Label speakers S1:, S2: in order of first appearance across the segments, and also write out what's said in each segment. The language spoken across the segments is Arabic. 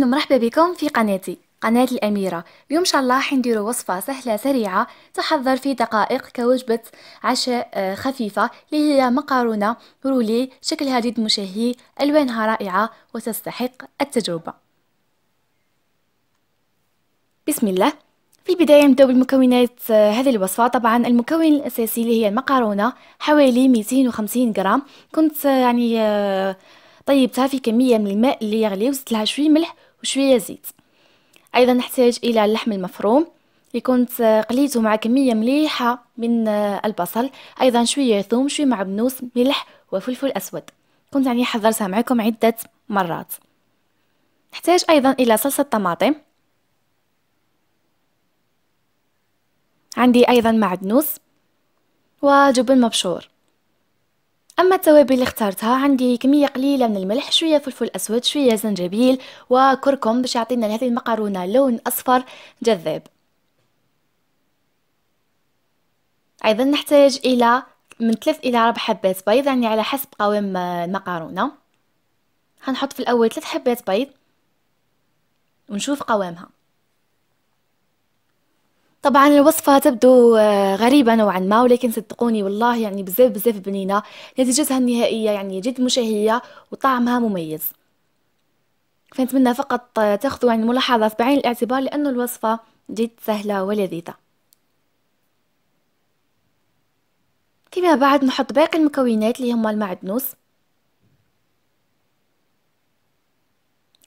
S1: أهلين ومرحبا بكم في قناتي قناة الأميرة اليوم إن شاء الله حنديروا وصفة سهلة سريعة تحضر في دقائق كوجبة عشاء آه، خفيفة اللي هي مقارونة رولي شكلها جد مشهي ألوانها رائعة وتستحق التجربة بسم الله في البداية نبدأ بالمكونات آه، هذه الوصفة طبعا المكون الأساسي اللي هي المقارونة حوالي 250 جرام كنت آه، يعني طيبتها في كمية من الماء اللي يغلي وزدت لها شوي ملح وشوية زيت أيضا نحتاج إلى اللحم المفروم اللي كنت آه، قليته مع كمية مليحة من آه، البصل أيضا شوية ثوم شوية معبنوس ملح وفلفل أسود كنت يعني حضرتها معكم عدة مرات نحتاج أيضا إلى صلصة طماطم عندي أيضا معدنوس وجبن مبشور اما التوابل اللي اختارتها عندي كميه قليله من الملح شويه فلفل اسود شويه زنجبيل وكركم باش يعطينا لهذه المقرونه لون اصفر جذاب ايضا نحتاج الى من ثلاث الى اربع حبات بيض يعني على حسب قوام المقارونه هنحط في الاول ثلاث حبات بيض ونشوف قوامها طبعا الوصفة تبدو آه، غريبة نوعا ما ولكن صدقوني والله يعني بزاف بزاف بنينة نتيجتها النهائية يعني جد مشهية وطعمها مميز فنتمنى فقط آه، تاخذوا يعني في بعين الاعتبار لأن الوصفة جد سهلة ولذيذة فيما بعد نحط باقي المكونات اللي هما المعدنوس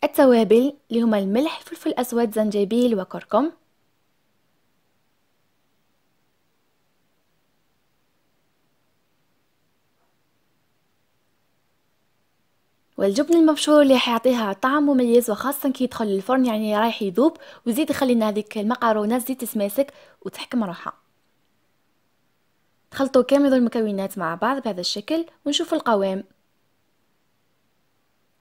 S1: التوابل اللي هما الملح فلفل أسود زنجبيل وكركم والجبن المبشور اللي حيعطيها طعم مميز وخاصة كي يدخل للفرن يعني رايح يذوب وزيد يخلي هذيك المقارونة زيد تتماسك وتحكم روحها خلطوا كامل المكونات مع بعض بهذا الشكل ونشوف القوام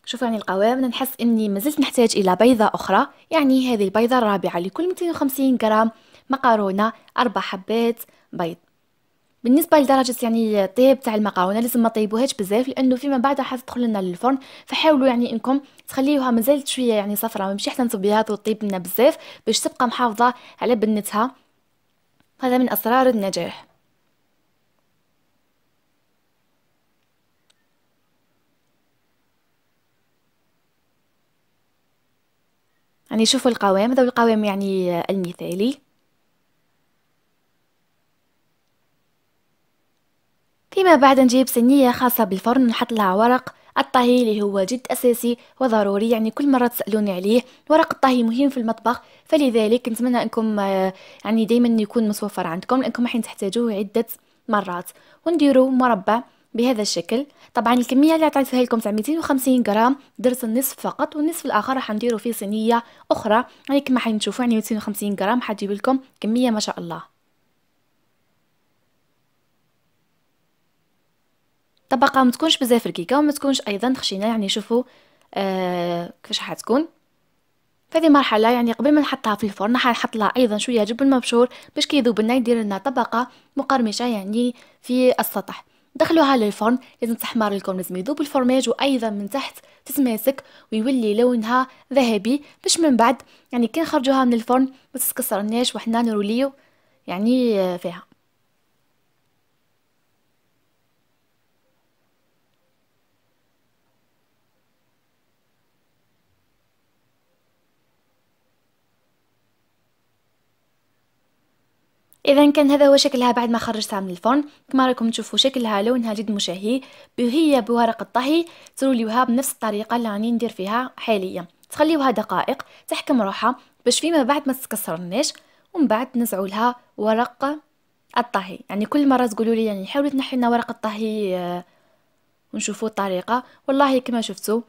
S1: شوفوا يعني القوام نحس اني مازلت نحتاج الى بيضه اخرى يعني هذه البيضه الرابعه لكل 250 غرام مكرونه اربع حبات بيض بالنسبه لدرجه يعني طيب تاع المقاونه لازم ما طيبوهاش بزاف لانه فيما بعد حتدخل لنا للفرن فحاولوا يعني انكم تخليوها مازال شويه يعني صفراء ماشي حتى نصبيها وطيب لنا بزاف باش تبقى محافظه على بنتها هذا من اسرار النجاح يعني شوفوا القوام هذا القوام يعني المثالي فيما بعد نجيب صينية خاصة بالفرن نحط لها ورق الطهي اللي هو جد أساسي وضروري يعني كل مرة تسألوني عليه ورق الطهي مهم في المطبخ فلذلك نتمنى أنكم يعني دايما يكون متوفر عندكم لأنكم راح تحتاجوه عدة مرات ونديرو مربع بهذا الشكل طبعا الكميه اللي عطيتها لكم تاع 250 غرام درت النصف فقط والنصف الاخر راح نديرو فيه صينيه اخرى يعني كما حنشوفوا يعني 250 غرام حتجيب لكم كميه ما شاء الله طبقه ما تكونش بزاف ركيكه وما تكونش ايضا خشينه يعني شوفوا آه كيفاش حتكون تكون فهذه مرحله يعني قبل ما نحطها في الفرن نحط لها ايضا شويه جبن مبشور باش كيذوب لنا يدير لنا طبقه مقرمشه يعني في السطح دخلوها للفرن لازم تحمر لكم لازم يذوب الفرماج وايضا من تحت تتماسك ويولي لونها ذهبي باش من بعد يعني كي نخرجوها من الفرن ما تتكسرناش وحنا نروليو يعني آه، فيها اذا كان هذا هو شكلها بعد ما خرجتها من الفرن كما راكم تشوفوا شكلها لونها جد مشهي وهي بورق الطهي تروليوها بنفس الطريقه اللي راني ندير فيها حاليا تخليوها دقائق تحكم روحها باش فيما بعد ما تتكسرناش ومن بعد نزعوا لها ورق الطهي يعني كل مره تقولوا لي يعني حاولوا تنحي لنا ورق الطهي آه، ونشوفوا الطريقه والله كما شفتوا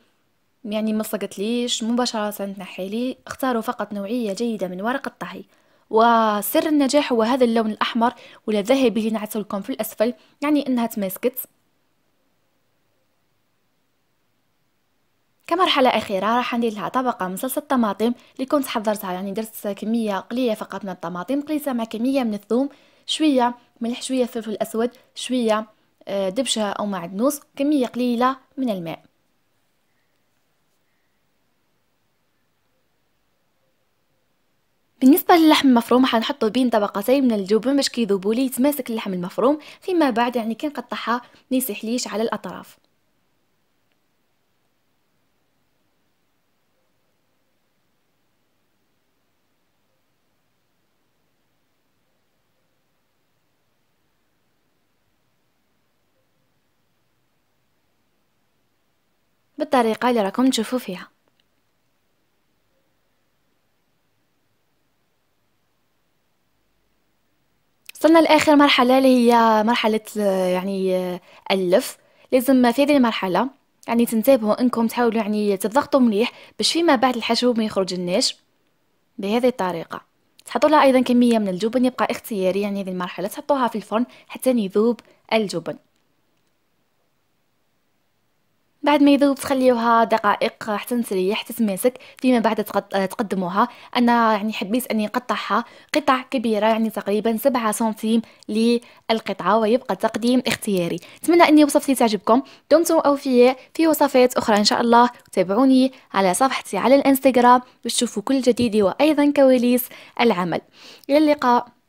S1: يعني ما ليش مباشره تنحي لي اختاروا فقط نوعيه جيده من ورق الطهي وسر النجاح هو هذا اللون الأحمر ولا الذهبي اللي نعته لكم في الأسفل يعني أنها تماسكت كمرحلة أخيرة راح ندير لها طبقة من صلصة الطماطم اللي كنت حضرتها يعني درت كمية قليلة فقط من الطماطم قليتها مع كمية من الثوم شوية ملح شوية فلفل أسود شوية آه، دبشة أو معدنوس كمية قليلة من الماء بالنسبة للحم المفروم حنحطو بين طبقتين من الجبن باش كيذوبوا لي يتماسك اللحم المفروم فيما بعد يعني كنقطعها ما على الاطراف بالطريقه اللي راكم تشوفوا فيها وصلنا لآخر مرحلة اللي هي مرحلة يعني اللف لازم في هذه المرحلة يعني تنتبهوا انكم تحاولوا يعني تضغطوا مليح باش فيما بعد الحشو ما يخرج الناش بهذه الطريقة تحطوا لها ايضا كمية من الجبن يبقى اختياري يعني هذه المرحلة تحطوها في الفرن حتى يذوب الجبن بعد ما يذوب تخليوها دقائق حتى تريح حتى فيما بعد تقدموها انا يعني حبيت اني نقطعها قطع كبيره يعني تقريبا 7 سنتيم للقطعه ويبقى التقديم اختياري اتمنى اني وصفتي تعجبكم دمتم اوفياء في وصفات اخرى ان شاء الله تابعوني على صفحتي على الانستغرام باش كل جديد وايضا كواليس العمل الى اللقاء